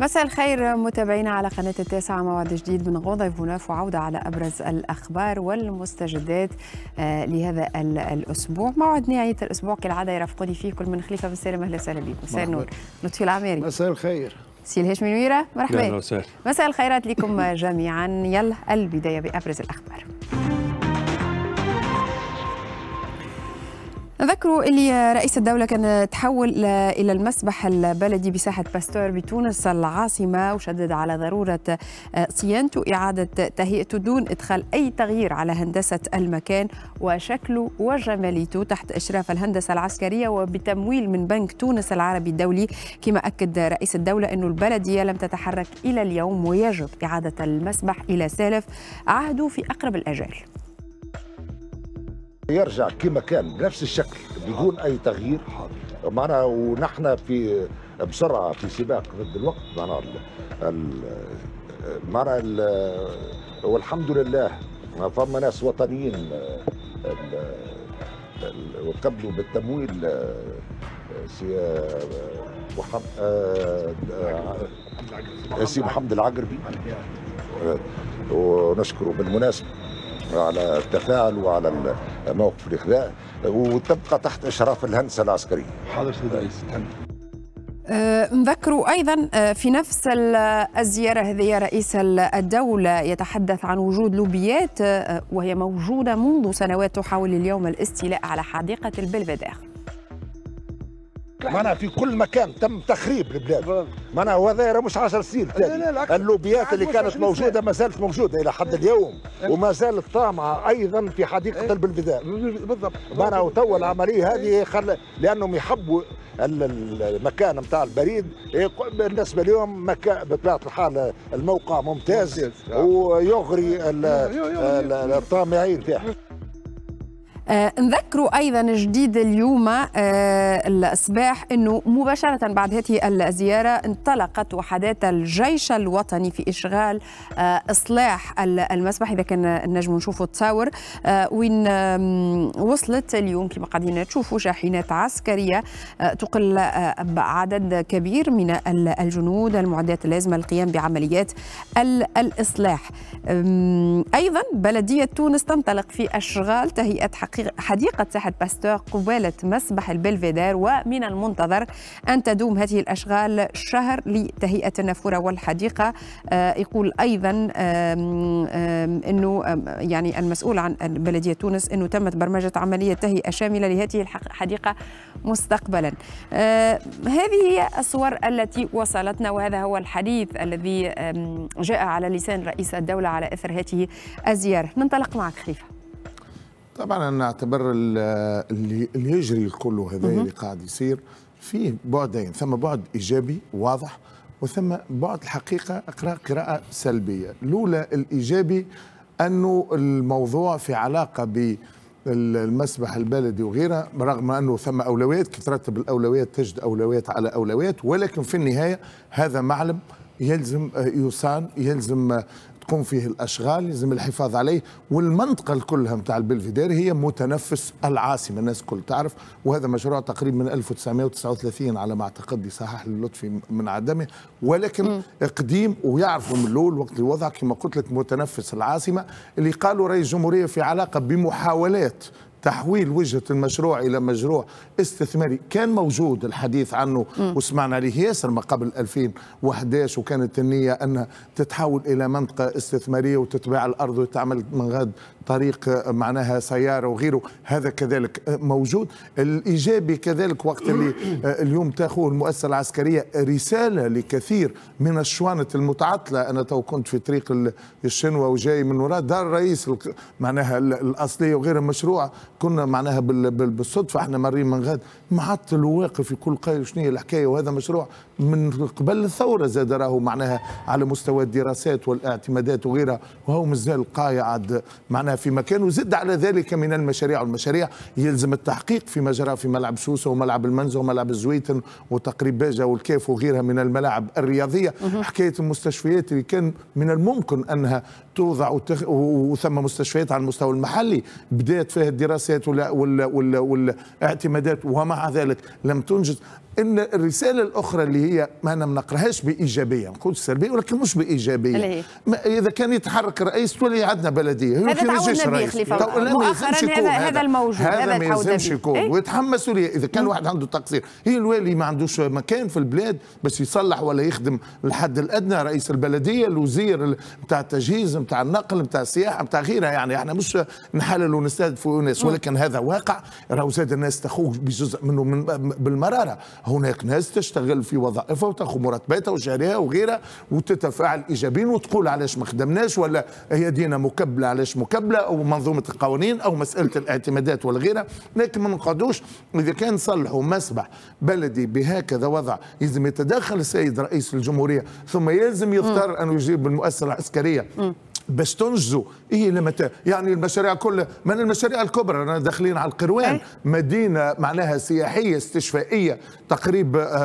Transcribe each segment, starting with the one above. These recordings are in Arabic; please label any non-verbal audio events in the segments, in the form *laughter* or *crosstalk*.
مساء الخير متابعينا على قناة التاسعة موعد جديد من غوضة فوناف وعودة على أبرز الأخبار والمستجدات آه، لهذا الأسبوع موعد نهاية الأسبوع كالعادة يرافقوني فيه كل من خليفة سالم أهلا وسهلا بكم مساء النور لطفي العماري مساء الخير سي الهاشمي نويرة مرحبا مساء الخيرات لكم *laughs* جميعا يلا البداية بأبرز الأخبار نذكروا اللي رئيس الدولة كان تحول إلى المسبح البلدي بساحة باستور بتونس العاصمة وشدد على ضرورة آه، صيانته إعادة تهيئته دون إدخال أي تغيير على هندسة المكان وشكله وجماليته تحت إشراف الهندسة العسكرية وبتمويل من بنك تونس العربي الدولي كما أكد رئيس الدولة أن البلدية لم تتحرك إلى اليوم ويجب إعادة المسبح إلى سالف عهده في أقرب الأجال يرجع كما كان بنفس الشكل بدون اي تغيير معنا ونحن في بسرعه في سباق ضد الوقت معنا معنا والحمد لله فما ناس وطنيين وقبلوا بالتمويل سي محمد سي محمد العقربي ونشكره بالمناسبه على التفاعل وعلى موقف الاخلاء وتبقى تحت اشراف الهندسه العسكريه. حاضر حضرة الرئيس أه، نذكروا أيضا أه، في نفس الزيارة هذه رئيس الدولة يتحدث عن وجود لوبيات أه، وهي موجودة منذ سنوات تحاول اليوم الاستيلاء على حديقة البلفدير معناها في كل مكان تم تخريب البلاد معناها هذا مش 10 سنين اللوبيات اللي كانت موجوده ما زالت موجوده الى حد إيه. اليوم إيه. وما زالت طامعه ايضا في حديقه إيه. البلفدان بالضبط معناها تو العمليه هذه خل... لانهم يحبوا المكان نتاع البريد بالنسبه لهم مكان بطبيعه الحال الموقع ممتاز آه. ويغري الطامعين تاعه آه نذكروا ايضا جديد اليوم آه الصباح انه مباشره بعد هذه الزياره انطلقت وحدات الجيش الوطني في اشغال آه اصلاح المسبح اذا كان نجم نشوفوا تصاور آه وين آه وصلت اليوم كما قاعدين تشوفوا شاحنات عسكريه آه تقل آه عدد كبير من الجنود المعدات اللازمه للقيام بعمليات الاصلاح ايضا بلديه تونس تنطلق في اشغال تهيئه حقيقه حديقة ساحة باستور قبالة مسبح البلفيدير ومن المنتظر أن تدوم هذه الأشغال شهر لتهيئة النافورة والحديقة آه، يقول أيضا أنه يعني المسؤول عن بلدية تونس أنه تمت برمجة عملية تهيئة شاملة لهذه الحديقة مستقبلا آه، هذه هي الصور التي وصلتنا وهذا هو الحديث الذي جاء على لسان رئيس الدولة على إثر هذه الزيارة ننطلق معك خليفة طبعا انا اعتبر اللي اللي يجري الكل هذا اللي قاعد يصير فيه بعدين ثم بعد ايجابي واضح وثم بعد الحقيقه اقرا قراءه سلبيه الاولى الايجابي انه الموضوع في علاقه ب المسبح البلدي وغيره رغم انه ثم اولويات كي ترتب الاولويات تجد اولويات على اولويات ولكن في النهايه هذا معلم يلزم يصان يلزم تقوم فيه الاشغال لازم الحفاظ عليه والمنطقه كلها نتاع البلفيدير هي متنفس العاصمه الناس الكل تعرف وهذا مشروع تقريبا من 1939 على ما اعتقد صحح اللطفي من عدمه ولكن م. قديم ويعرفوا من الاول وقت الوضع كما قلت لك متنفس العاصمه اللي قالوا رئيس الجمهوريه في علاقه بمحاولات تحويل وجهه المشروع الى مشروع استثماري كان موجود الحديث عنه م. وسمعنا عليه ياسر ما قبل 2011 وكانت النيه انها تتحول الى منطقه استثماريه وتتباع الارض وتعمل من غد طريق معناها سياره وغيره هذا كذلك موجود الايجابي كذلك وقت اللي آه، اليوم تاخوه المؤسسه العسكريه رساله لكثير من الشوانة المتعطله انا تو كنت في طريق الشنوه وجاي من وراء دار الرئيس معناها الاصليه وغير المشروع كنا معناها بالصدفه احنا مارين من غاد معطل وواقف يقول قايل شنو هي الحكايه وهذا مشروع من قبل الثوره زاد راهو معناها على مستوى الدراسات والاعتمادات وغيرها وهو مازال قاعد معناها في مكان وزد على ذلك من المشاريع والمشاريع يلزم التحقيق فيما جرى في ملعب سوسه وملعب المنزه وملعب الزويتن وتقريب باجه والكيف وغيرها من الملاعب الرياضيه حكايه المستشفيات اللي كان من الممكن انها توضع وثم مستشفيات على المستوى المحلي بدات فيها الدراسه المؤسسات والاعتمادات ومع ذلك لم تنجز ان الرساله الاخرى اللي هي ما انا ما نقراهاش بايجابيه نقول سلبيه ولكن مش بايجابيه اذا كان يتحرك رئيس تولي عندنا بلديه هذا تعودنا به خليفه مؤخرا هذا هذا الموجود هذا ما يلزمش يكون ايه؟ ويتحمل لي اذا كان واحد عنده تقصير هي الوالي ما عندوش مكان في البلاد باش يصلح ولا يخدم الحد الادنى رئيس البلديه الوزير نتاع التجهيز نتاع النقل نتاع السياحه نتاع غيرها يعني احنا مش نحلل ونستهدف ناس ولكن هذا واقع راهو زاد الناس تخوف بجزء منه من بالمراره هناك ناس تشتغل في وظائفها وتاخذ مرتباتها وجاريها وغيرها وتتفاعل ايجابيا وتقول علاش ما خدمناش ولا هي دينا مكبله علاش مكبله او منظومه القوانين او مساله الاعتمادات ولا غيرها لكن ما نقعدوش اذا كان صلحوا مسبح بلدي بهكذا وضع يلزم يتدخل السيد رئيس الجمهوريه ثم يلزم يضطر انه يجيب المؤسسه العسكريه باش تنجزوا ايه لمتى يعني المشاريع كلها من المشاريع الكبرى انا داخلين على القروان إيه. مدينه معناها سياحيه استشفائيه تقريب آه، آه،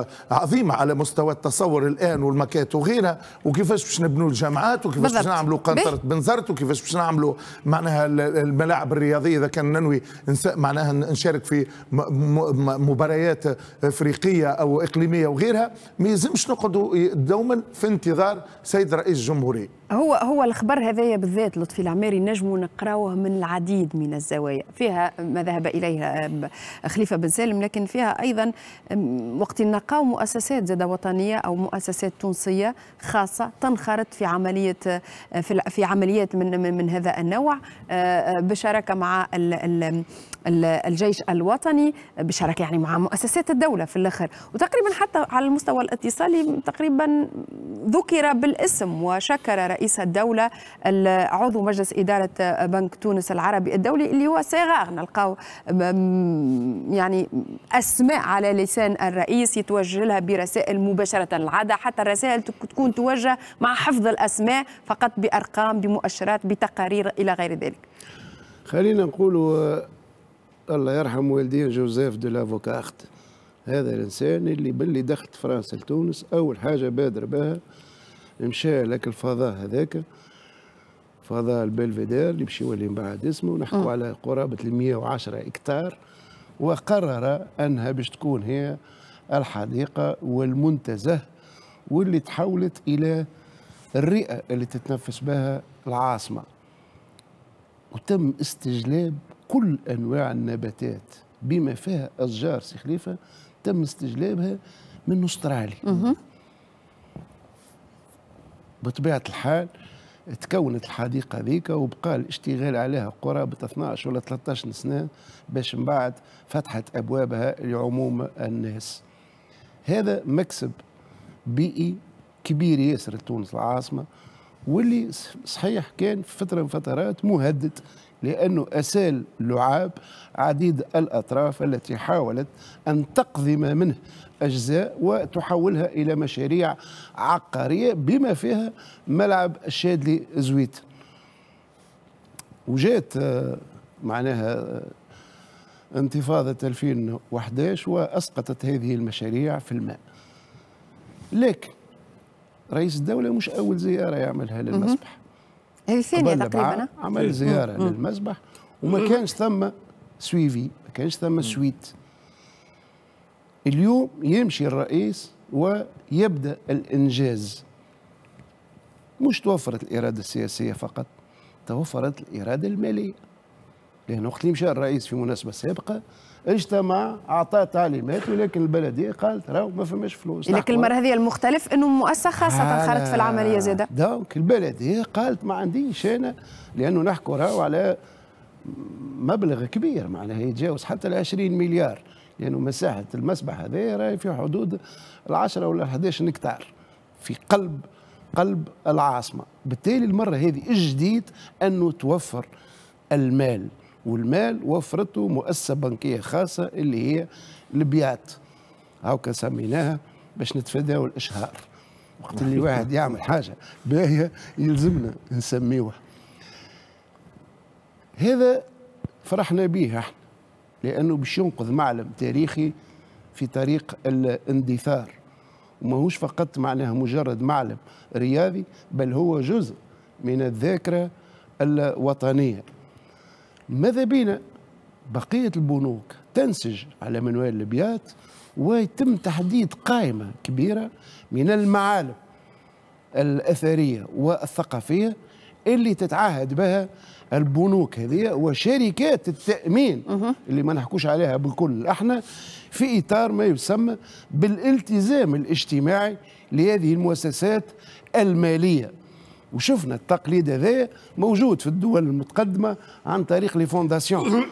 آه، عظيمه على مستوى التصور الان والمكات وغيرها وكيفاش باش نبنوا الجامعات وكيفاش باش نعملوا قنطره بنزرت وكيفاش باش نعملوا معناها الملاعب الرياضيه اذا كان ننوي معناها نشارك في مباريات افريقيه او اقليميه وغيرها ما يلزمش نقعدوا دوما في انتظار سيد رئيس الجمهوريه هو هو الخبر هذايا بالذات زاد لطفي العماري نجم نقراوه من العديد من الزوايا فيها ما ذهب إليه خليفة بن سالم لكن فيها أيضا وقت نقاو مؤسسات زاده وطنية أو مؤسسات تونسية خاصة تنخرط في عملية في عمليات من من هذا النوع آه، آه، بشراكة مع الجيش الوطني بشراكة يعني مع مؤسسات الدولة في الآخر وتقريبا حتى على المستوى الاتصالي تقريبا ذكر بالاسم وشكر رئيس الدولة عضو مجلس إدارة آه، بنك تونس العربي الدولي اللي هو صغار نلقاو يعني أسماء على لسان الرئيس يتوجه لها برسائل مباشرة العادة حتى الرسائل تكون توجه مع حفظ الأسماء فقط بأرقام بمؤشرات بتقارير إلى غير ذلك خلينا نقول آه، الله يرحم والدين جوزيف دو لافوكارت هذا الانسان اللي باللي دخلت فرنسا لتونس اول حاجه بادر بها مشى لك الفضاء هذاك فضاء البلفيدير اللي باش من بعد اسمه نحكوا آه. على قرابه ال 110 هكتار وقرر انها باش تكون هي الحديقه والمنتزه واللي تحولت الى الرئه اللي تتنفس بها العاصمه وتم استجلاب كل انواع النباتات بما فيها اشجار سي خليفه تم استجلابها من استراليا بطبيعه الحال تكونت الحديقه هذيك وبقى الاشتغال عليها قرابه 12 ولا 13 سنه باش من بعد فتحت ابوابها لعموم الناس هذا مكسب بيئي كبير ياسر لتونس العاصمه واللي صحيح كان في فتره من فترات مهدد لانه اسال لعاب عديد الاطراف التي حاولت ان تقضم منه أجزاء وتحولها إلى مشاريع عقارية بما فيها ملعب الشادلي زويت وجات آه، معناها آه، انتفاضة 2011 وأسقطت هذه المشاريع في الماء لكن رئيس الدولة مش أول زيارة يعملها للمسبح هذه ثانية تقريبا عمل زيارة للمسبح وما كانش ثم سويفي ما كانش ثم سويت اليوم يمشي الرئيس ويبدأ الإنجاز مش توفرت الإرادة السياسية فقط توفرت الإرادة المالية لأن وقت اللي مشى الرئيس في مناسبة سابقة اجتمع اعطى تعليمات ولكن البلديه قالت راهو ما فماش فلوس لك المره هذه المختلف انه مؤسسه خاصه خرجت في العمليه زاده دونك البلديه قالت ما عنديش انا لانه نحكوا راهو على مبلغ كبير معناها يتجاوز حتى ال 20 مليار لأنه يعني مساحة المسبح هذا راهي في حدود العشرة ولا 11 هكتار في قلب قلب العاصمة بالتالي المرة هذه الجديد أنه توفر المال والمال وفرته مؤسسة بنكية خاصة اللي هي البيات هاكا سميناها باش نتفاداو الإشهار وقت اللي واحد يعمل حاجة باهية يلزمنا نسميوها هذا فرحنا به احنا لانه باش ينقذ معلم تاريخي في طريق الاندثار وماهوش فقط معناها مجرد معلم رياضي بل هو جزء من الذاكره الوطنيه ماذا بينا بقيه البنوك تنسج على منوال البيات ويتم تحديد قائمه كبيره من المعالم الاثريه والثقافيه اللي تتعهد بها البنوك هذه وشركات التامين اللي ما نحكوش عليها بالكل احنا في اطار ما يسمى بالالتزام الاجتماعي لهذه المؤسسات الماليه وشفنا التقليد هذا موجود في الدول المتقدمه عن طريق لي فونداسيون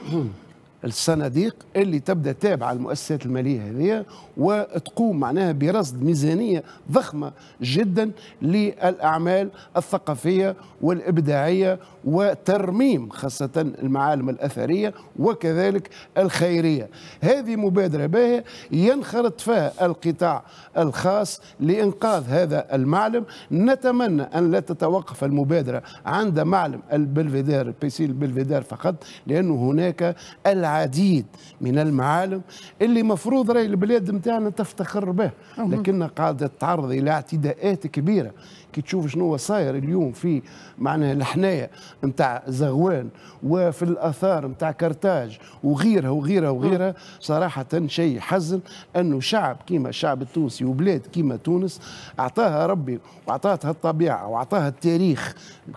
الصناديق اللي تبدا تابعه المؤسسات الماليه هذه وتقوم معناها برصد ميزانيه ضخمه جدا للاعمال الثقافيه والابداعيه وترميم خاصه المعالم الاثريه وكذلك الخيريه. هذه مبادره باهيه ينخرط فيها القطاع الخاص لانقاذ هذا المعلم، نتمنى ان لا تتوقف المبادره عند معلم البلفيدير بيسيل البلفيدير فقط لانه هناك العديد العديد من المعالم اللي مفروض راي البلاد نتاعنا تفتخر به لكنها قاعده تتعرض الى اعتداءات كبيره كي تشوف شنو هو صاير اليوم في معناها الحنايه نتاع زغوان وفي الاثار نتاع كرتاج وغيرها وغيرها وغيرها صراحه شيء حزن انه شعب كيما الشعب التونسي وبلاد كيما تونس اعطاها ربي واعطاتها الطبيعه واعطاها التاريخ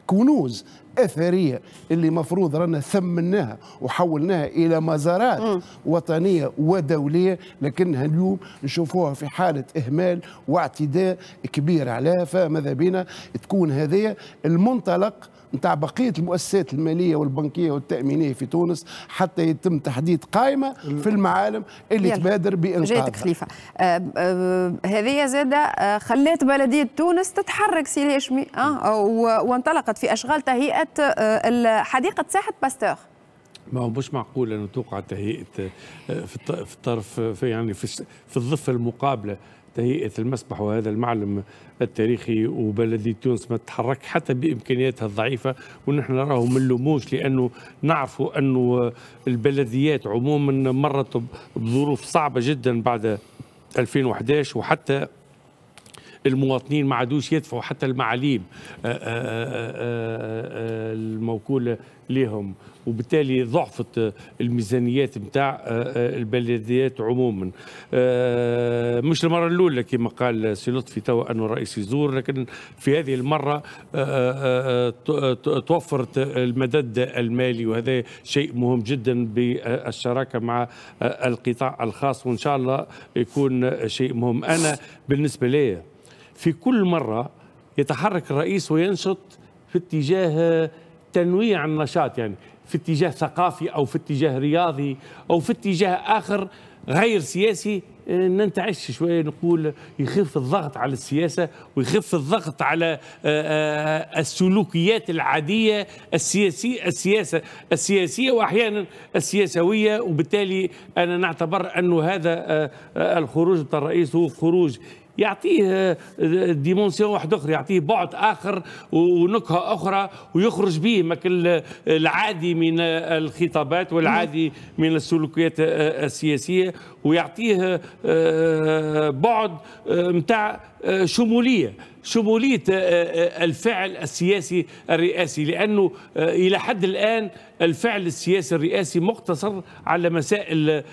كنوز اثريه اللي مفروض رانا ثمناها وحولناها الى مزارات م. وطنيه ودوليه لكنها اليوم نشوفوها في حاله اهمال واعتداء كبير عليها فماذا بينا تكون هذه المنطلق نتاع بقيه المؤسسات الماليه والبنكيه والتامينيه في تونس حتى يتم تحديد قائمه في المعالم اللي يلا. تبادر بانقاذها جاتك خليفه آه، آه، هذه زاده آه، خلات بلديه تونس تتحرك سي الهاشمي أه؟ وانطلقت في اشغال تهيئه حديقه ساحه باستور ما هو مش معقول انه توقع تهيئه في الطرف في يعني في, في الضفه المقابله تهيئة المسبح وهذا المعلم التاريخي وبلدي تونس ما تتحرك حتى بإمكانياتها الضعيفة ونحن نراه من لموش لأنه نعرف أنه البلديات عموما مرت بظروف صعبة جدا بعد 2011 وحتى المواطنين ما عادوش يدفعوا حتى المعاليم آه، آه، آه، الموكولة لهم وبالتالي ضعفت الميزانيات نتاع البلديات عموما مش المره الاولى كما قال سي لطفي توا انه الرئيس يزور لكن في هذه المره توفرت المدد المالي وهذا شيء مهم جدا بالشراكه مع القطاع الخاص وان شاء الله يكون شيء مهم انا بالنسبه لي في كل مرة يتحرك الرئيس وينشط في اتجاه تنويع النشاط يعني في اتجاه ثقافي أو في اتجاه رياضي أو في اتجاه آخر غير سياسي ننتعش شوية نقول يخف الضغط على السياسة ويخف الضغط على آه، آه، السلوكيات العادية السياسية السياسة السياسية وأحيانا السياسوية وبالتالي أنا نعتبر أنه هذا آه، الخروج بتاع الرئيس هو خروج يعطيه آه، ديمونسيون واحد اخر يعطيه بعد اخر ونكهه اخرى ويخرج به آه، العادي من آه، الخطابات والعادي من السلوكيات السياسيه ويعطيه بعد نتاع شموليه شموليه الفعل السياسي الرئاسي لانه الى حد الان الفعل السياسي الرئاسي مقتصر على مسائل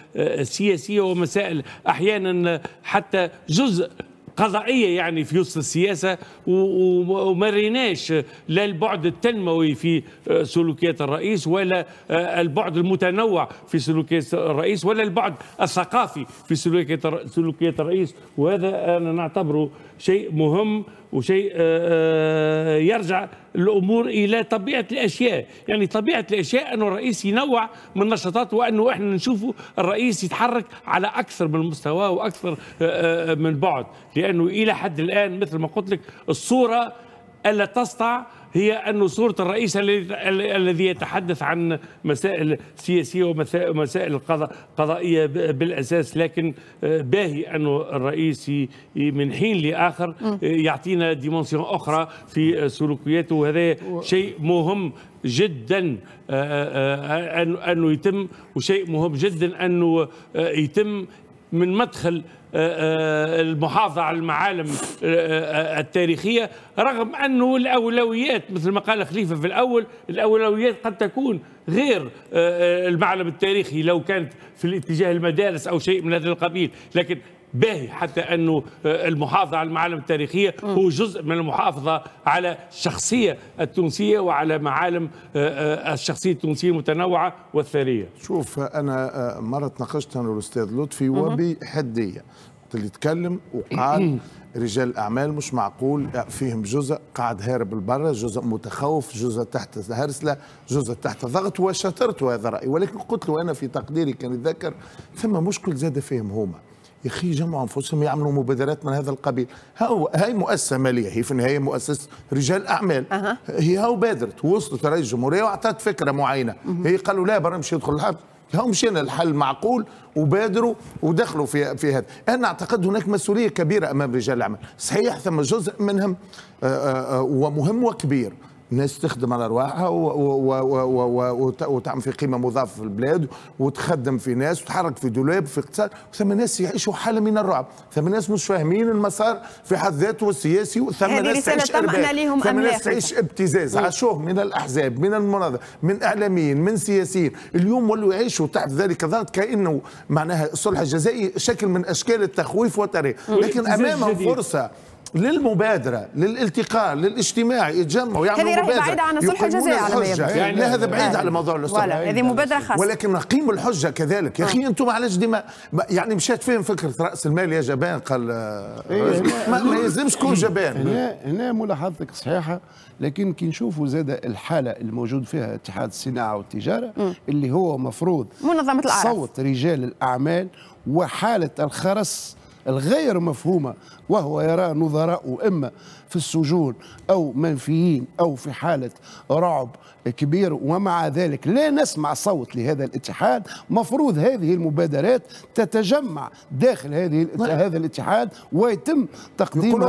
سياسيه ومسائل احيانا حتى جزء قضائيه يعني في وسط السياسه وما ريناش لا البعد التنموي في آه، سلوكيات الرئيس ولا آه، البعد المتنوع في سلوكيات الرئيس ولا البعد الثقافي في سلوكيات الرئيس وهذا انا نعتبره شيء مهم وشيء آه، آه، يرجع الامور الى طبيعه الاشياء، يعني طبيعه الاشياء انه الرئيس ينوع من نشاطاته وانه احنا نشوفه الرئيس يتحرك على اكثر من مستوى واكثر آه، من بعد، لانه الى حد الان مثل ما قلت لك الصوره ألا تسطع هي أن صورة الرئيس الذي يتحدث عن مسائل سياسية ومسائل قضائية بالأساس لكن آه، باهي أن الرئيس من حين لآخر آه، يعطينا ديمونسيون أخرى في آه، سلوكياته وهذا شيء مهم جدا أنه يتم وشيء مهم جدا أنه يتم من مدخل آه، آه، المحافظة على المعالم آه، التاريخية رغم أنه الأولويات مثل ما قال خليفة في الأول الأولويات قد تكون غير المعلم التاريخي لو كانت في الاتجاه المدارس أو شيء من هذا القبيل لكن باهي حتى أنه آه، المحافظة على المعالم التاريخية هو جزء من المحافظة على الشخصية التونسية وعلى معالم آه، آه، الشخصية التونسية المتنوعة والثرية شوف أنا مرة تناقشت أنا والأستاذ لطفي وبحدية اللي تكلم وقال رجال الاعمال مش معقول فيهم جزء قاعد هارب لبرا جزء متخوف جزء تحت هرسله جزء تحت ضغط وشطرت هذا رايي ولكن قلت له انا في تقديري كان يتذكر ثم مشكل زاد فيهم هما يا اخي جمعوا انفسهم يعملوا مبادرات من هذا القبيل هو هاي مؤسسه ماليه هي في النهايه مؤسسه رجال اعمال أه. هي هاو بادرت وصلت رئيس الجمهوريه واعطت فكره معينه مه. هي قالوا لا برا مش يدخل الحرب هاو مشينا الحل معقول وبادروا ودخلوا في في هذا انا اعتقد هناك مسؤوليه كبيره امام رجال الاعمال صحيح ثم جزء منهم آه، آه، آه، ومهم وكبير ناس تخدم على رواحها وتعمل في قيمه مضافه في البلاد وتخدم في ناس وتحرك في دولاب في اقتصاد ثم ناس يعيشوا حاله من الرعب ثم ناس مش فاهمين المسار في حد ذاته السياسي ثم ناس تعيش ليهم ثم ناس تعيش ابتزاز عاشوه من الاحزاب من المنظمه من اعلاميين من سياسيين اليوم ولوا يعيشوا تحت ذلك الضغط كانه معناها الصلح الجزائي شكل من اشكال التخويف والترهيب لكن امامهم فرصه للمبادره للالتقاء للاجتماع يتجمعوا يعملوا هذه بعيده عن صلح الجزاء على ما يبدو يعني لا هذا بعيد على موضوع الاستقلال ولا هذه مبادره خاصه ولكن نقيم الحجه كذلك يا آه. اخي انتم علاش ديما يعني مشات فين فكره راس المال يا جبان قال آه، إيه. ما, ما يلزمش تكون إيه. جبان هنا هنا ملاحظتك صحيحه لكن كي نشوفوا زاد الحاله الموجود فيها اتحاد الصناعه والتجاره اللي هو مفروض منظمه الاعراف صوت رجال الاعمال وحاله الخرس الغير مفهومة وهو يرى نظراء إما في السجون أو منفيين أو في حالة رعب كبير ومع ذلك لا نسمع صوت لهذا الاتحاد مفروض هذه المبادرات تتجمع داخل هذه هذا الاتحاد ويتم تقديم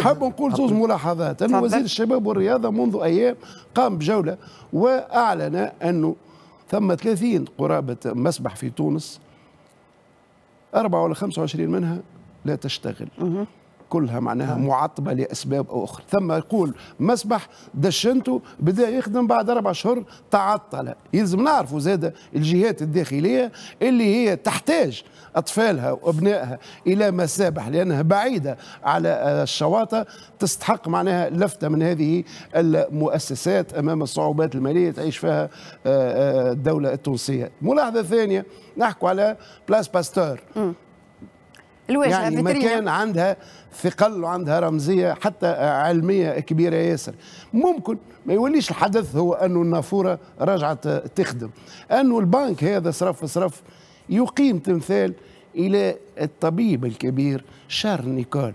حاب نقول زوج ملاحظات أن وزير الشباب والرياضة منذ أيام قام بجولة وأعلن أنه ثم 30 قرابة مسبح في تونس أربعة ولا خمسة وعشرين منها لا تشتغل كلها معناها نعم. معطبه لاسباب او اخرى ثم يقول مسبح دشنته بدا يخدم بعد اربع شهر تعطل يلزم نعرفوا زاد الجهات الداخليه اللي هي تحتاج اطفالها وابنائها الى مسابح لانها بعيده على الشواطئ تستحق معناها لفته من هذه المؤسسات امام الصعوبات الماليه تعيش فيها آه، آه، الدوله التونسيه ملاحظه ثانيه نحكوا على بلاس باستور الواجهه يعني مكان عندها ثقل وعندها رمزيه حتى علميه كبيره ياسر ممكن ما يوليش الحدث هو انه النافوره رجعت تخدم انه البنك هذا صرف صرف يقيم تمثال الى الطبيب الكبير شارل نيكول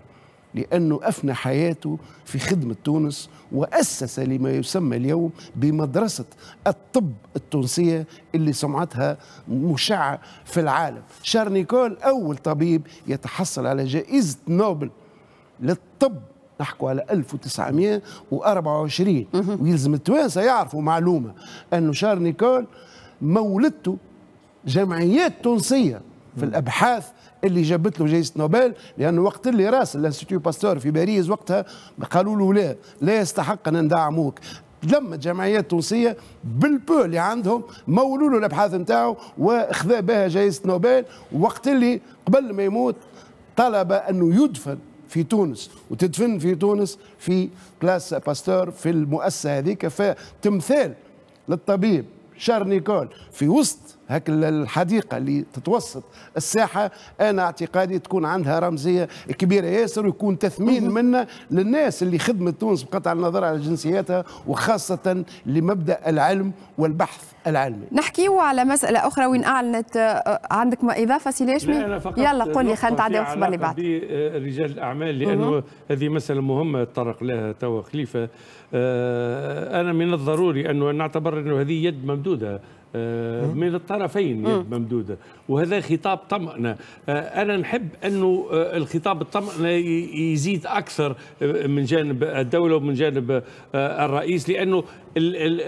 لأنه أفنى حياته في خدمة تونس وأسس لما يسمى اليوم بمدرسة الطب التونسية اللي سمعتها مشعة في العالم شارنيكول أول طبيب يتحصل على جائزة نوبل للطب نحكوا على 1924 ويلزم التوانسة يعرفوا معلومة أنه شارنيكول مولدته جمعيات تونسية في الابحاث اللي جابت له جائزه نوبل لانه وقت اللي راس الانستيتيو باستور في باريس وقتها قالوا له لا لا يستحق ان ندعموك لما جمعيات تونسيه بالبو اللي عندهم مولوا له الابحاث نتاعو واخذ بها جائزه نوبل وقت اللي قبل ما يموت طلب انه يدفن في تونس وتدفن في تونس في بلاس باستور في المؤسسه هذيك فتمثال للطبيب شارل نيكول في وسط هك الحديقة اللي تتوسط الساحة أنا اعتقادي تكون عندها رمزية كبيرة ياسر ويكون تثمين منا للناس اللي خدمت تونس بقطع النظر على جنسياتها وخاصة لمبدأ العلم والبحث العلمي نحكيو على مسألة أخرى وين أعلنت آه، عندك ما إضافة سيليشمي يلا قول لي خلينا نتعداو وخبر لي بعد آه، رجال الأعمال لأنه هذه مسألة مهمة تطرق لها توا خليفة آه، أنا من الضروري أنه نعتبر أنه هذه يد ممدودة آه، من الطرفين يا ممدوده وهذا خطاب طمأنة آه، انا نحب انه آه، الخطاب الطمأنة يزيد اكثر من جانب الدوله ومن جانب الرئيس لانه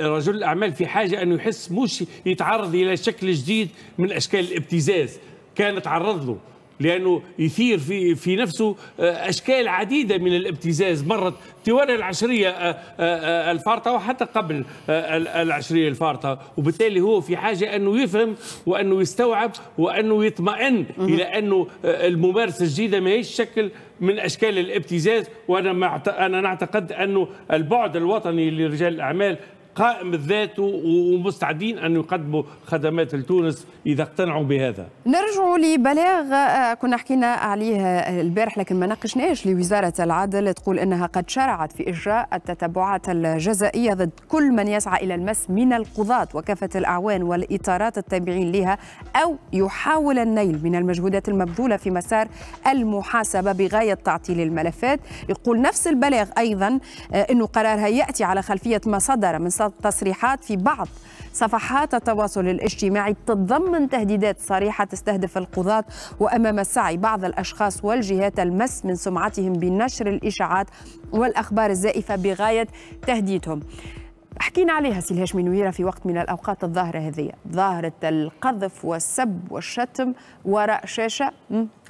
رجل الاعمال في حاجه انه يحس مش يتعرض الى شكل جديد من اشكال الابتزاز كان تعرض له لأنه يثير في, في نفسه آه، أشكال عديدة من الابتزاز مرت طوال العشرية آه، آه، الفارطة وحتى قبل العشرية الفارطة وبالتالي هو في حاجة أنه يفهم وأنه يستوعب وأنه يطمئن إلى أنه الممارسة الجديدة ما هيش شكل من اشكال الابتزاز وانا انا نعتقد انه البعد الوطني لرجال الاعمال قائم الذات ومستعدين أن يقدموا خدمات لتونس إذا اقتنعوا بهذا نرجع لبلاغ آه، كنا حكينا عليه البارح لكن ما ناقشناش لوزارة العدل تقول أنها قد شرعت في إجراء التتبعات الجزائية ضد كل من يسعى إلى المس من القضاة وكافة الأعوان والإطارات التابعين لها أو يحاول النيل من المجهودات المبذولة في مسار المحاسبة بغاية تعطيل الملفات يقول نفس البلاغ أيضا آه، أنه قرارها يأتي على خلفية ما صدر من صدر تصريحات في بعض صفحات التواصل الاجتماعي تتضمن تهديدات صريحة تستهدف القضاة وأمام سعي بعض الأشخاص والجهات المس من سمعتهم بنشر الإشاعات والأخبار الزائفة بغاية تهديدهم حكينا عليها سي الهاشمي نويرة في وقت من الأوقات الظاهرة هذه ظاهرة القذف والسب والشتم وراء شاشة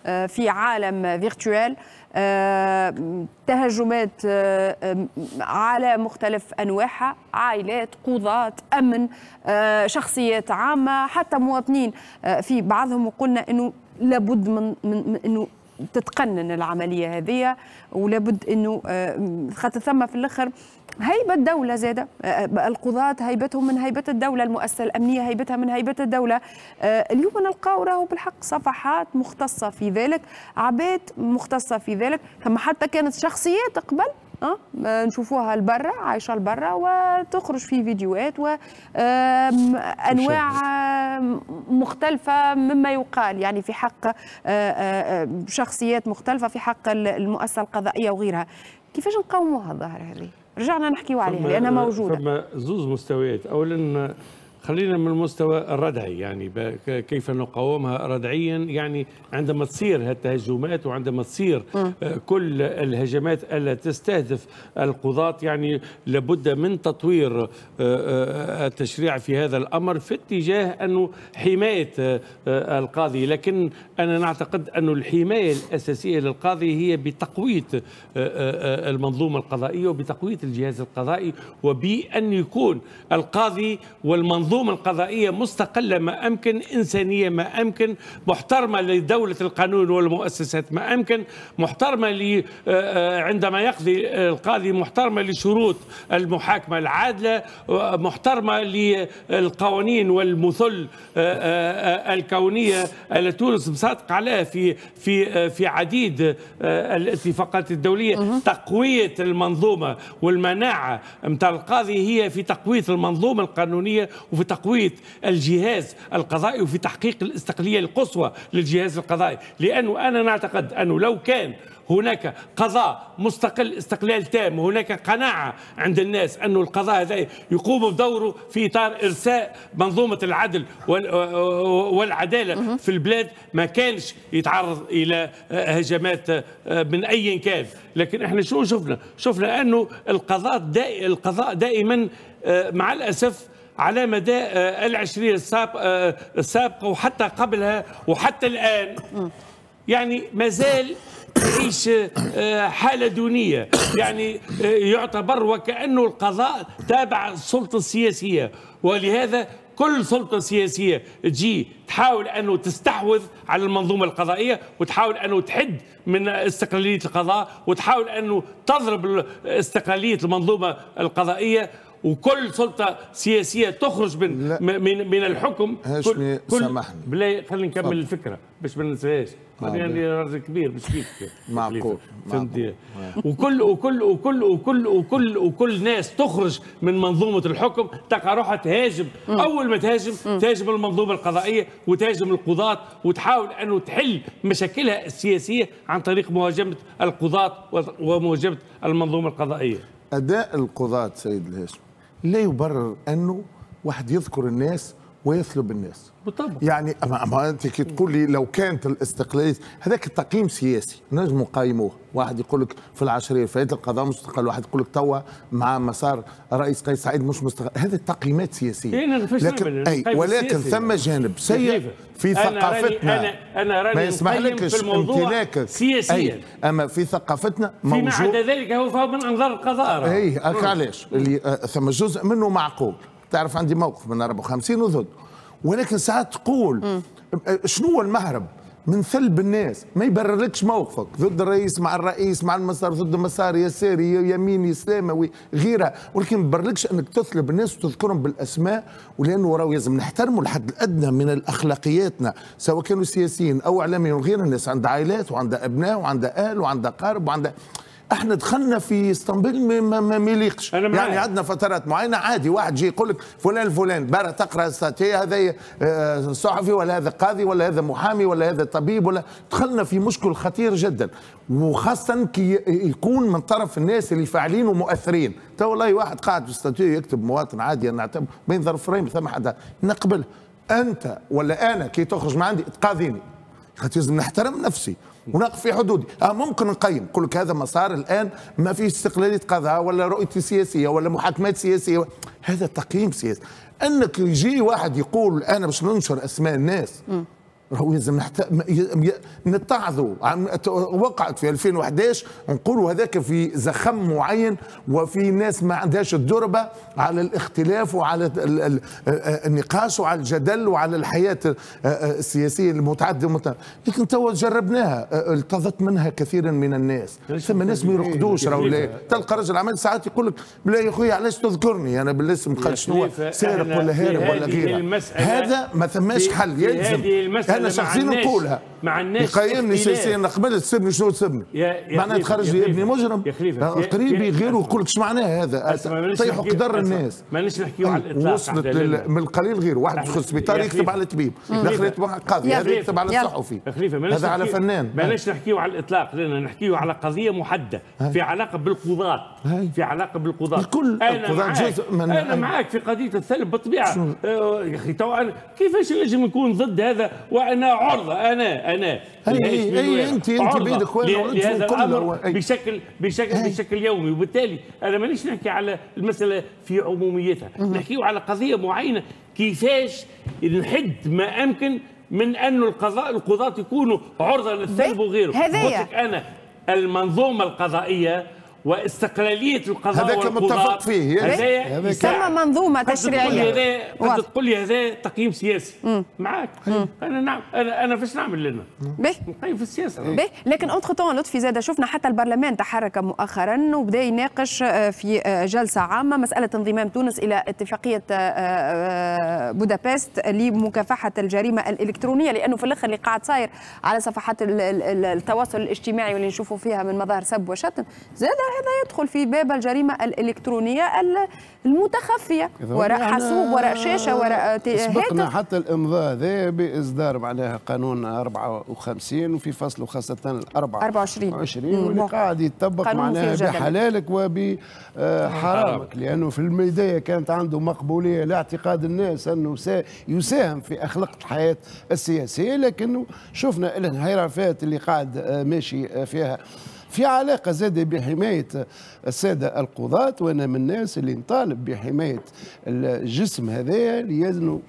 آه، في عالم فيرتوال آه، تهجمات آه، على مختلف انواعها عائلات قضاة امن شخصيات عامه حتى مواطنين في بعضهم وقلنا انه لابد من, من انه تتقنن العمليه هذه ولابد انه خاطر ثم في الاخر هيبة الدولة زادة أه، أه، القضاة هيبتهم من هيبة الدولة المؤسسة الأمنية هيبتها من هيبة الدولة أه، اليوم نلقاو راهو بالحق صفحات مختصة في ذلك عباد مختصة في ذلك ثم حتى كانت شخصيات قبل أه؟ نشوفوها البرة عايشة البرة وتخرج في فيديوهات وأنواع مختلفة مما يقال يعني في حق شخصيات مختلفة في حق المؤسسة القضائية وغيرها كيفاش نقاوموا الظاهرة هذه؟ رجعنا نحكيو عليها لأنها موجودة فما زوز مستويات أولا خلينا من المستوى الردعي يعني كيف نقاومها ردعيا يعني عندما تصير هالتهجمات وعندما تصير آه، كل الهجمات التي تستهدف القضاة يعني لابد من تطوير آه، آه، التشريع في هذا الأمر في اتجاه أنه حماية القاضي لكن أنا نعتقد أن الحماية الأساسية للقاضي هي بتقوية المنظومة القضائية وبتقوية الجهاز القضائي وبأن يكون القاضي والمنظومة منظومة قضائية مستقلة ما أمكن إنسانية ما أمكن محترمة لدولة القانون والمؤسسات ما أمكن محترمة آه، آه، عندما يقضي القاضي محترمة لشروط المحاكمة العادلة محترمة للقوانين والمثل آه، الكونية التي تونس مصادق عليها في في في عديد الاتفاقات الدولية تقوية المنظومة والمناعة متاع القاضي هي في تقوية المنظومة القانونية وفي تقوية الجهاز القضائي وفي تحقيق الاستقلالية القصوى للجهاز القضائي لأنه أنا نعتقد أنه لو كان هناك قضاء مستقل استقلال تام وهناك قناعة عند الناس أن القضاء هذا يقوم بدوره في إطار إرساء منظومة العدل والعدالة في البلاد ما كانش يتعرض إلى هجمات من أي كان لكن احنا شو شفنا شفنا أنه القضاء القضاء دائما مع الأسف على مدى آه، العشريه آه، السابقه وحتى قبلها وحتى الان يعني ما زال تعيش آه، حاله دونيه يعني يعتبر وكانه القضاء تابع السلطه السياسيه ولهذا كل سلطه سياسيه تجي تحاول انه تستحوذ على المنظومه القضائيه وتحاول انه تحد من استقلاليه القضاء وتحاول انه تضرب استقلاليه المنظومه القضائيه وكل سلطه سياسيه تخرج من من, من الحكم هاشمي كل سامحني بلاي خلينا نكمل صح. الفكره باش ما ننساهاش بعدين عندي راجل كبير مش كيف معقول فهمتني وكل وكل وكل وكل وكل وكل ناس تخرج من منظومه الحكم تلقى روحها تهاجم مم. اول ما تهاجم مم. تهاجم المنظومه القضائيه وتهاجم القضاه وتحاول انه تحل مشاكلها السياسيه عن طريق مهاجمه القضاه ومهاجمه المنظومه القضائيه اداء القضاه سيد الهاشمي لا يبرر أنه واحد يذكر الناس ويسلب الناس بالطبع يعني اما اما انت كي تقول لي لو كانت الاستقلاليه هذاك التقييم سياسي نجم نقيموه واحد يقول لك في العشريه فات القضاء مستقل واحد يقول لك توا مع مسار رئيس قيس سعيد مش مستقل هذه تقييمات سياسيه إيه، لكن أي ولكن ثم جانب سيء في ثقافتنا أنا, أنا راني ما يسمحلكش امتلاكك سياسيا أما في ثقافتنا موجود فيما عدا ذلك هو فهو من أنظار القضاء أي علاش أه. اللي أه، ثم جزء منه معقول تعرف عندي موقف من 54 وضد ولكن ساعات تقول شنو المهرب من ثلب الناس ما يبررلكش موقفك ضد الرئيس مع الرئيس مع المسار ضد المسار يساري يميني اسلامي غيرها ولكن ما يبررلكش انك تثلب الناس وتذكرهم بالاسماء ولانه راهو لازم نحترموا الحد الادنى من الاخلاقياتنا سواء كانوا سياسيين او اعلاميين وغير الناس عندها عائلات وعندها ابناء وعندها اهل وعندها قارب وعندها احنا دخلنا في اسطنبول ما يليقش يعني عندنا فترات معينه عادي واحد جي يقول لك فلان فلان برا تقرا استاتيه هذا آه، صحفي ولا هذا قاضي ولا هذا محامي ولا هذا طبيب ولا دخلنا في مشكل خطير جدا وخاصه كي يكون من طرف الناس اللي فاعلين ومؤثرين تو والله واحد قاعد في استاتيه يكتب مواطن عادي انا يعني اعتبر بين ظرف فريم ثم حدا نقبل انت ولا انا كي تخرج من عندي تقاضيني لازم نحترم نفسي ونقف في حدودي آه ممكن نقيم نقول لك هذا مسار الان ما في استقلاليه قضاء ولا رؤيه سياسيه ولا محاكمات سياسيه هذا تقييم سياسي انك يجي واحد يقول انا باش ننشر اسماء الناس راهو لازم نحت... نتعظوا وقعت في 2011 نقولوا هذاك في زخم معين وفي ناس ما عندهاش الدربه على الاختلاف وعلى آه، النقاش وعلى الجدل وعلى الحياه آه، آه، السياسيه المتعدده لكن توا جربناها التظت منها كثيرا من الناس ثم ناس ما يرقدوش راهو تلقى رجل عمل ساعات يقول لك لا يا خويا علاش تذكرني انا بالاسم قال شنو سارق ولا هارب ولا غيره هذا ما ثماش حل يلزم احنا شخصيا نقولها مع الناس يقيمني سياسيا نقبل تسبني شنو تسبني معناها تخرج لي ابني مجرم آه، قريبي غيره يقول لك معناها هذا طيحوا قدر الناس مانيش نحكيو على الاطلاق وصلت من القليل غير واحد يدخل السبيطار يكتب على طبيب الاخر يكتب على قاضي هذا يكتب على الصحفي هذا على فنان ماناش نحكيو على الاطلاق لان نحكيو على قضيه محدده في علاقه بالقضاة في علاقه بالقضاة الكل القضاة جزء من انا معاك في قضيه الثلب بالطبيعه آه، يا اخي كيفاش نجم نكون ضد هذا انا عرضه انا انا اي انت انت بيدك وين لهذا الامر بشكل بشكل هي. بشكل يومي وبالتالي انا مانيش نحكي على المساله في عموميتها نحكيو على قضيه معينه كيفاش نحد ما امكن من انه القضاء القضاة يكونوا عرضه للسلب وغيره هذايا انا المنظومه القضائيه واستقلاليه القضاء هذاك متفق فيه يعني. هذا ثم إيه؟ منظومه تشريعيه هذا قد تقول لي هذا تقييم سياسي معك معاك انا نعم انا انا فاش نعمل لنا نقيم في السياسه بيه. لكن اونتر تون لطفي زاد شفنا حتى البرلمان تحرك مؤخرا وبدا يناقش آه، في آه، جلسه عامه مساله انضمام تونس الى اتفاقيه آه، بودابست لمكافحه الجريمه الالكترونيه لانه في الاخر اللي قاعد صاير على صفحات التواصل الاجتماعي واللي نشوفوا فيها من مظاهر سب وشتم زاد هذا يدخل في باب الجريمه الالكترونيه المتخفيه وراء يعني حاسوب وراء شاشه وراء سبقنا حتى الامضاء هذا باصدار معناها قانون 54 وفي فصله خاصه ال 24 واللي قاعد يتطبق معناها بحلالك وبحرامك آه، لانه في البدايه كانت عنده مقبوليه لاعتقاد الناس انه سيساهم في اخلاق الحياه السياسيه لكنه شفنا الانهيارات اللي قاعد آه، ماشي آه، فيها في علاقة زادة بحماية السادة القضاة وأنا من الناس اللي نطالب بحماية الجسم هذا ليزنوا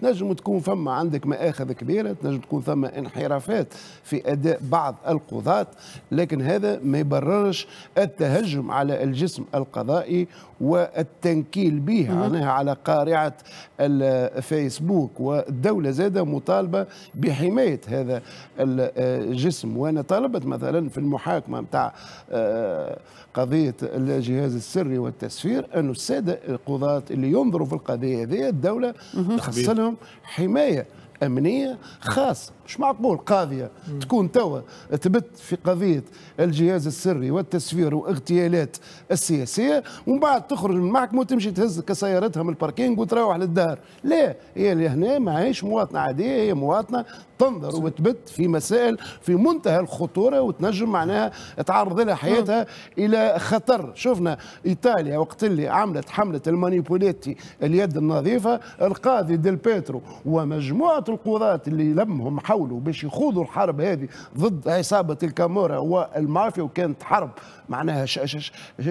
تنجم تكون فما عندك مآخذ كبيرة تنجم تكون فما انحرافات في أداء بعض القضاة لكن هذا ما يبررش التهجم على الجسم القضائي والتنكيل به معناها على قارعة الفيسبوك والدولة زادة مطالبة بحماية هذا الجسم وأنا طالبت مثلا في المحاكمة بتاع آه، قضية الجهاز السري والتسفير أنه السادة القضاة اللي ينظروا في القضية هذه الدولة تخصلهم حمايه امنيه خاصه مش معقول قاضيه تكون توا تبت في قضيه الجهاز السري والتسفير واغتيالات السياسيه ومن بعد تخرج من المحكمه وتمشي تهز سيارتها من الباركينج وتروح للدار لا هي اللي هنا ماهيش مواطنه عاديه هي مواطنه تنظر وتبت في مسائل في منتهى الخطوره وتنجم معناها تعرض لها حياتها نعم. الى خطر شفنا ايطاليا وقت اللي عملت حمله المانيبوليتي اليد النظيفه القاضي ديل بيترو ومجموعه القضاة اللي لمهم حوله باش يخوضوا الحرب هذه ضد عصابة الكامورا والمافيا وكانت حرب معناها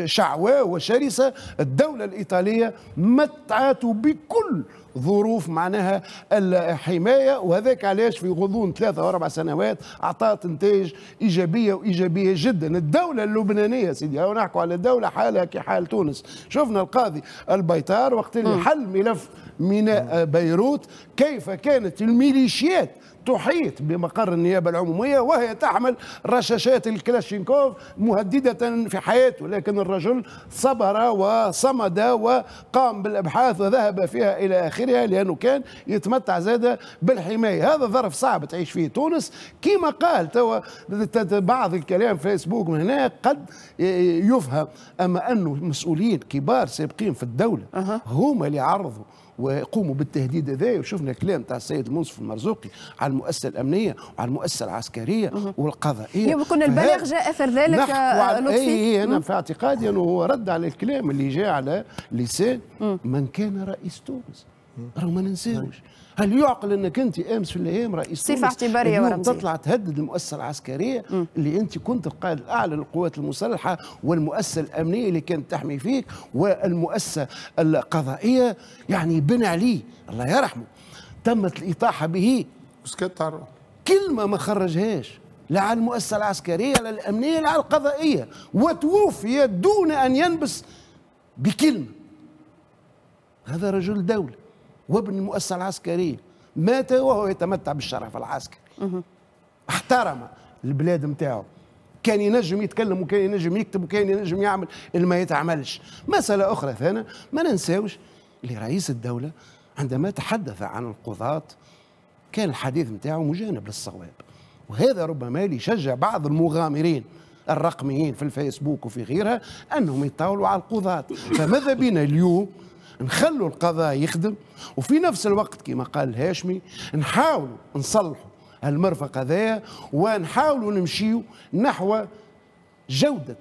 شعواء وشرسة الدولة الإيطالية متعت بكل ظروف معناها الحماية وهذاك علاش في غضون ثلاثة أربع سنوات أعطت نتائج إيجابية وإيجابية جدا الدولة اللبنانية سيدي هاو على الدولة حالها كحال تونس شفنا القاضي البيطار وقت اللي حل ملف ميناء بيروت كيف كانت الميليشيات تحيط بمقر النيابة العمومية وهي تحمل رشاشات الكلاشينكوف مهددة في حياته لكن الرجل صبر وصمد وقام بالأبحاث وذهب فيها إلى آخرها لأنه كان يتمتع زادة بالحماية هذا ظرف صعب تعيش فيه تونس كما قال توا بعض الكلام في فيسبوك من هنا قد يفهم أما أنه مسؤولين كبار سابقين في الدولة هم اللي عرضوا وقوموا بالتهديد هذا وشفنا كلام تاع السيد المنصف المرزوقي على المؤسسه الامنيه وعلى المؤسسه العسكريه والقضائيه يبقى كنا البلاغ جاء اثر ذلك آه، لطفي اي إيه، انا في اعتقادي انه هو رد على الكلام اللي جاء على لسان من كان رئيس تونس راه ما ننساوش هل يعقل انك انت امس في الايام رئيس صفه اعتباريه ورمزيه تطلع تهدد المؤسسه العسكريه اللي انت كنت القائد الاعلى للقوات المسلحه والمؤسسه الامنيه اللي كانت تحمي فيك والمؤسسه القضائيه يعني بن علي الله يرحمه تمت الاطاحه به مسكت تعرف كلمه ما خرجهاش لا على المؤسسه العسكريه لا الامنيه لا القضائيه وتوفي دون ان ينبس بكلمه هذا رجل دوله وابن المؤسسة العسكرية مات وهو يتمتع بالشرف العسكري احترم البلاد نتاعو كان ينجم يتكلم وكان ينجم يكتب وكان ينجم يعمل اللي ما يتعملش مسألة أخرى ثانية ما ننساوش اللي رئيس الدولة عندما تحدث عن القضاة كان الحديث نتاعو مجانب للصواب وهذا ربما يشجع بعض المغامرين الرقميين في الفيسبوك وفي غيرها انهم يطاولوا على القضاة فماذا بينا اليوم نخلوا القضاء يخدم وفي نفس الوقت كما قال الهاشمي نحاولوا نصلحوا المرفق هذايا ونحاولوا نمشيو نحو جودة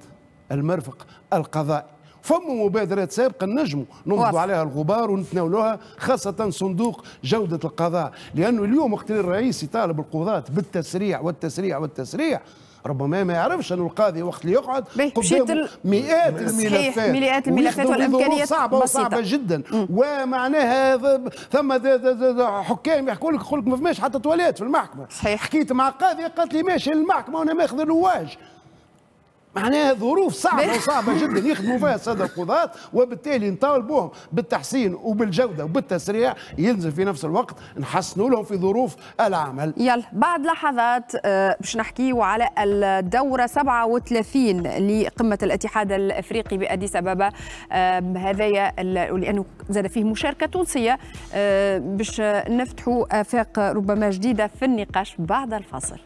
المرفق القضائي فما مبادرات سابقه نجموا نمضوا عليها الغبار ونتناولوها خاصه صندوق جوده القضاء لانه اليوم وقت الرئيس يطالب القضاه بالتسريع والتسريع والتسريع ربما ما يعرفش انه القاضي وقت اللي يقعد قدامه مئات الملفات مئات الملفات والامكانيات صعبه بسيطة. وصعبه جدا م. ومعناها ثم دا دا دا حكام يحكوا لك يقول لك ما فماش حتى تواليت في المحكمه صحيح. حكيت مع قاضي قالت لي ماشي للمحكمه وانا ماخذ الواج معناها ظروف صعبه *laughs* صعبه جدا يخدموا فيها الساده القضاة وبالتالي نطالبوهم بالتحسين وبالجوده وبالتسريع ينزل في نفس الوقت نحسنوا لهم في ظروف العمل يلا بعد لحظات آه، باش نحكيو على الدوره 37 لقمه الاتحاد الافريقي باديس ابابا آه، هذايا لانه زاد فيه مشاركه تونسيه آه، باش نفتحوا افاق ربما جديده في النقاش بعد الفاصل